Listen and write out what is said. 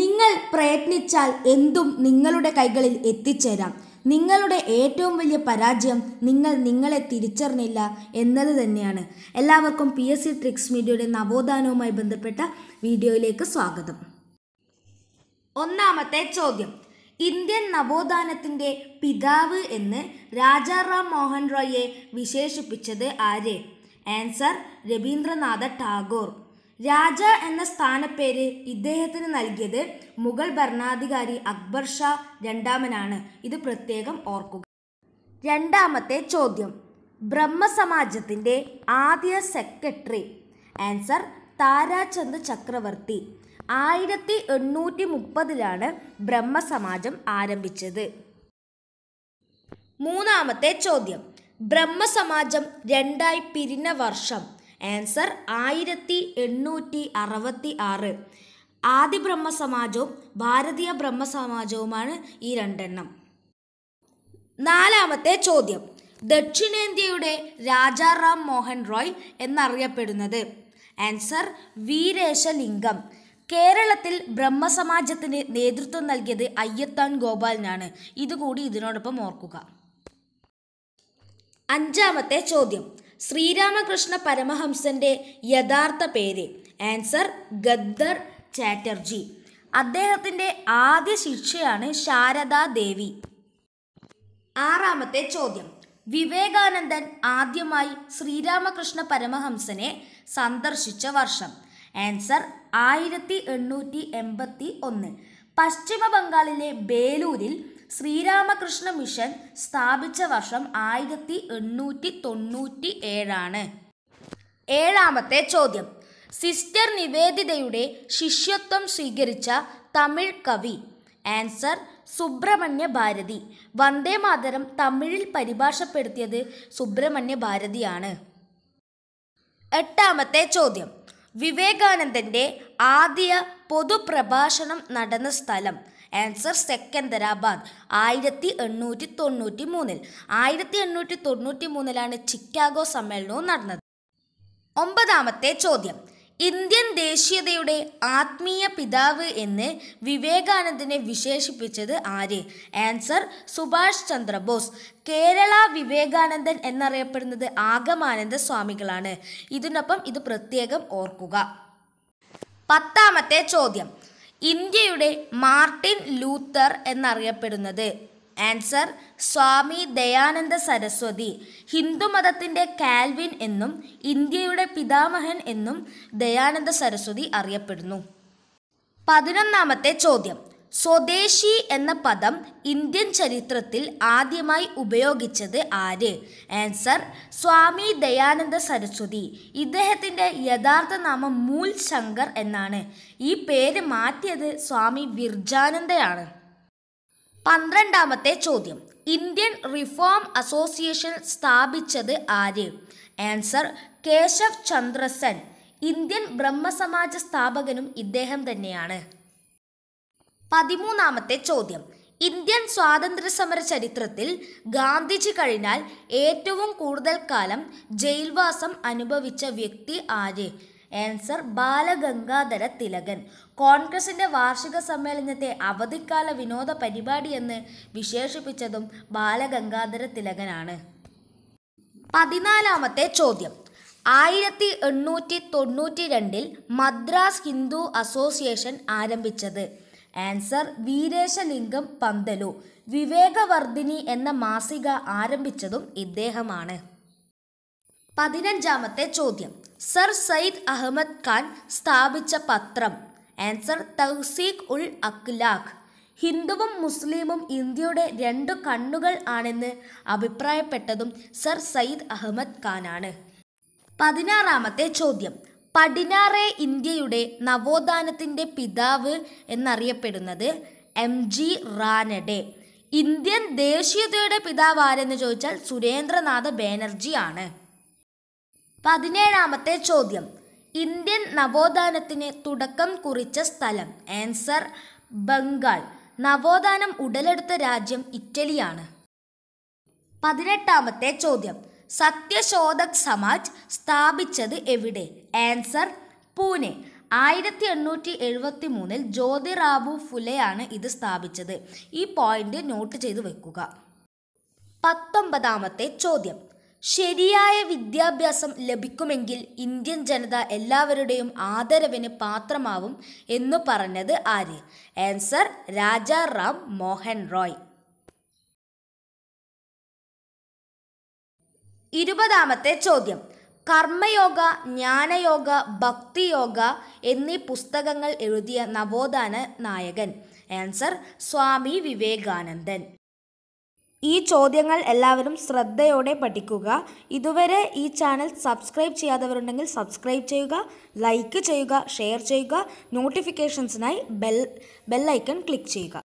നിങ്ങൾ പ്രയത്നിച്ചാൽ എന്തും നിങ്ങളുടെ കൈകളിൽ എത്തിച്ചേരാം നിങ്ങളുടെ ഏറ്റവും വലിയ പരാജയം നിങ്ങൾ നിങ്ങളെ തിരിച്ചറിഞ്ഞില്ല എന്നത് തന്നെയാണ് എല്ലാവർക്കും പി എസ് സി ട്രിക്സ് മീഡിയയുടെ നവോത്ഥാനവുമായി ബന്ധപ്പെട്ട വീഡിയോയിലേക്ക് സ്വാഗതം ഒന്നാമത്തെ ചോദ്യം ഇന്ത്യൻ നവോത്ഥാനത്തിൻ്റെ പിതാവ് എന്ന് രാജാറാം മോഹൻ റോയിയെ വിശേഷിപ്പിച്ചത് ആര് ആൻസർ രവീന്ദ്രനാഥ ടാഗോർ രാജ എന്ന സ്ഥാനപ്പേര് ഇദ്ദേഹത്തിന് നൽകിയത് മുഗൾ ഭരണാധികാരി അക്ബർ ഷാ രണ്ടാമനാണ് ഇത് പ്രത്യേകം ഓർക്കുക രണ്ടാമത്തെ ചോദ്യം ബ്രഹ്മസമാജത്തിൻ്റെ ആദ്യ സെക്രട്ടറി ആൻസർ താരാചന്ദ് ചക്രവർത്തി ആയിരത്തി എണ്ണൂറ്റി മുപ്പതിലാണ് ബ്രഹ്മസമാജം ആരംഭിച്ചത് മൂന്നാമത്തെ ചോദ്യം ബ്രഹ്മസമാജം രണ്ടായി പിരിഞ്ഞ വർഷം ആൻസർ ആയിരത്തി എണ്ണൂറ്റി അറുപത്തി ആറ് ആദി ബ്രഹ്മസമാജവും ഭാരതീയ ബ്രഹ്മസമാജവുമാണ് ഈ രണ്ടെണ്ണം നാലാമത്തെ ചോദ്യം ദക്ഷിണേന്ത്യയുടെ രാജാറാം മോഹൻ റോയ് എന്നറിയപ്പെടുന്നത് ആൻസർ വീരേശലിംഗം കേരളത്തിൽ ബ്രഹ്മസമാജത്തിന് നേതൃത്വം നൽകിയത് അയ്യത്താൻ ഗോപാലിനാണ് ഇതുകൂടി ഇതിനോടൊപ്പം ഓർക്കുക അഞ്ചാമത്തെ ചോദ്യം ശ്രീരാമകൃഷ്ണ പരമഹംസന്റെ യഥാർത്ഥ പേര് ആൻസർ ഗദ്ദർ ചാറ്റർജി അദ്ദേഹത്തിന്റെ ആദ്യ ശിക്ഷയാണ് ദേവി ആറാമത്തെ ചോദ്യം വിവേകാനന്ദൻ ആദ്യമായി ശ്രീരാമകൃഷ്ണ പരമഹംസനെ സന്ദർശിച്ച വർഷം ആൻസർ ആയിരത്തി എണ്ണൂറ്റി എൺപത്തി ഒന്ന് പശ്ചിമ ബംഗാളിലെ ബേലൂരിൽ ശ്രീരാമകൃഷ്ണ മിഷൻ സ്ഥാപിച്ച വർഷം ആയിരത്തി എണ്ണൂറ്റി തൊണ്ണൂറ്റി ഏഴാണ് ഏഴാമത്തെ ചോദ്യം സിസ്റ്റർ നിവേദിതയുടെ ശിഷ്യത്വം സ്വീകരിച്ച തമിഴ് കവി ആൻസർ സുബ്രഹ്മണ്യ ഭാരതി വന്ദേ മാതരം തമിഴിൽ പരിഭാഷപ്പെടുത്തിയത് സുബ്രഹ്മണ്യ ഭാരതിയാണ് എട്ടാമത്തെ ചോദ്യം വിവേകാനന്ദൻ്റെ ആദ്യ പൊതുപ്രഭാഷണം നടന്ന സ്ഥലം ആൻസർ സെക്കന്ദരാബാദ് ആയിരത്തി എണ്ണൂറ്റി തൊണ്ണൂറ്റി മൂന്നിൽ ആയിരത്തി എണ്ണൂറ്റി തൊണ്ണൂറ്റി മൂന്നിലാണ് ചിക്കാഗോ സമ്മേളനവും നടന്നത് ഒമ്പതാമത്തെ ചോദ്യം ഇന്ത്യൻ ദേശീയതയുടെ ആത്മീയ പിതാവ് എന്ന് വിവേകാനന്ദനെ വിശേഷിപ്പിച്ചത് ആര് ആൻസർ സുഭാഷ് ചന്ദ്രബോസ് കേരള വിവേകാനന്ദൻ എന്നറിയപ്പെടുന്നത് ആഗമാനന്ദ സ്വാമികളാണ് ഇതിനൊപ്പം ഇത് പ്രത്യേകം ഓർക്കുക പത്താമത്തെ ചോദ്യം ഇന്ത്യയുടെ മാർട്ടിൻ ലൂത്തർ എന്നറിയപ്പെടുന്നത് ആൻസർ സ്വാമി ദയാനന്ദ സരസ്വതി ഹിന്ദുമതത്തിൻ്റെ കാൽവിൻ എന്നും ഇന്ത്യയുടെ പിതാമഹൻ എന്നും ദയാനന്ദ സരസ്വതി അറിയപ്പെടുന്നു പതിനൊന്നാമത്തെ ചോദ്യം സ്വദേശി എന്ന പദം ഇന്ത്യൻ ചരിത്രത്തിൽ ആദ്യമായി ഉപയോഗിച്ചത് ആര് ആൻസർ സ്വാമി ദയാനന്ദ സരസ്വതി ഇദ്ദേഹത്തിൻ്റെ യഥാർത്ഥ നാമം മൂൽ ശങ്കർ എന്നാണ് ഈ പേര് മാറ്റിയത് സ്വാമി വിർജാനന്ദയാണ് പന്ത്രണ്ടാമത്തെ ചോദ്യം ഇന്ത്യൻ റിഫോം അസോസിയേഷൻ സ്ഥാപിച്ചത് ആര് ആൻസർ കേശവ് ചന്ദ്രസൻ ഇന്ത്യൻ ബ്രഹ്മസമാജ സ്ഥാപകനും ഇദ്ദേഹം തന്നെയാണ് പതിമൂന്നാമത്തെ ചോദ്യം ഇന്ത്യൻ സ്വാതന്ത്ര്യ സമര ചരിത്രത്തിൽ ഗാന്ധിജി കഴിഞ്ഞാൽ ഏറ്റവും കൂടുതൽ കാലം ജയിൽവാസം അനുഭവിച്ച വ്യക്തി ആര് ആൻസർ ബാലഗംഗാധര തിലകൻ കോൺഗ്രസിൻ്റെ വാർഷിക സമ്മേളനത്തെ അവധിക്കാല വിനോദ പരിപാടി എന്ന് വിശേഷിപ്പിച്ചതും ബാലഗംഗാധര തിലകനാണ് പതിനാലാമത്തെ ചോദ്യം ആയിരത്തി എണ്ണൂറ്റി തൊണ്ണൂറ്റി രണ്ടിൽ മദ്രാസ് ഹിന്ദു അസോസിയേഷൻ ആരംഭിച്ചത് ആൻസർ വീരേശലിംഗം പന്തലു വിവേകവർദ്ധിനി എന്ന മാസിക ആരംഭിച്ചതും ഇദ്ദേഹമാണ് പതിനഞ്ചാമത്തെ ചോദ്യം സർ സയ്യിദ് അഹമ്മദ് ഖാൻ സ്ഥാപിച്ച പത്രം ആൻസർ തൗസീഖ് ഉൾ അഖ്ലാഖ് ഹിന്ദുവും മുസ്ലിമും ഇന്ത്യയുടെ രണ്ടു കണ്ണുകൾ ആണെന്ന് അഭിപ്രായപ്പെട്ടതും സർ സയ്യിദ് അഹമ്മദ് ഖാനാണ് പതിനാറാമത്തെ ചോദ്യം പടിഞ്ഞാറേ ഇന്ത്യയുടെ നവോത്ഥാനത്തിൻ്റെ പിതാവ് എന്നറിയപ്പെടുന്നത് എം ജി റാനഡെ ഇന്ത്യൻ ദേശീയതയുടെ പിതാവ് ആരെന്ന് ചോദിച്ചാൽ സുരേന്ദ്രനാഥ് ബാനർജി ആണ് പതിനേഴാമത്തെ ചോദ്യം ഇന്ത്യൻ നവോത്ഥാനത്തിന് തുടക്കം കുറിച്ച സ്ഥലം ആൻസർ ബംഗാൾ നവോത്ഥാനം ഉടലെടുത്ത രാജ്യം ഇറ്റലിയാണ് പതിനെട്ടാമത്തെ ചോദ്യം സത്യശോധക് സമാജ് സ്ഥാപിച്ചത് എവിടെ ആൻസർ പൂനെ ആയിരത്തി എണ്ണൂറ്റി എഴുപത്തി മൂന്നിൽ ജ്യോതിറാബു ഫുലെയാണ് ഇത് സ്ഥാപിച്ചത് ഈ പോയിന്റ് നോട്ട് ചെയ്തു വെക്കുക പത്തൊമ്പതാമത്തെ ചോദ്യം ശരിയായ വിദ്യാഭ്യാസം ലഭിക്കുമെങ്കിൽ ഇന്ത്യൻ ജനത എല്ലാവരുടെയും ആദരവിന് പാത്രമാവും എന്ന് പറഞ്ഞത് ആര് ആൻസർ രാജാറാം മോഹൻ റോയ് ഇരുപതാമത്തെ ചോദ്യം കർമ്മയോഗ ജ്ഞാനയോഗ ഭക്തിയോഗ എന്നീ പുസ്തകങ്ങൾ എഴുതിയ നവോത്ഥാന നായകൻ ആൻസർ സ്വാമി വിവേകാനന്ദൻ ഈ ചോദ്യങ്ങൾ എല്ലാവരും ശ്രദ്ധയോടെ പഠിക്കുക ഇതുവരെ ഈ ചാനൽ സബ്സ്ക്രൈബ് ചെയ്യാത്തവരുണ്ടെങ്കിൽ സബ്സ്ക്രൈബ് ചെയ്യുക ലൈക്ക് ചെയ്യുക ഷെയർ ചെയ്യുക നോട്ടിഫിക്കേഷൻസിനായി ബെൽ ബെല്ലൈക്കൺ ക്ലിക്ക് ചെയ്യുക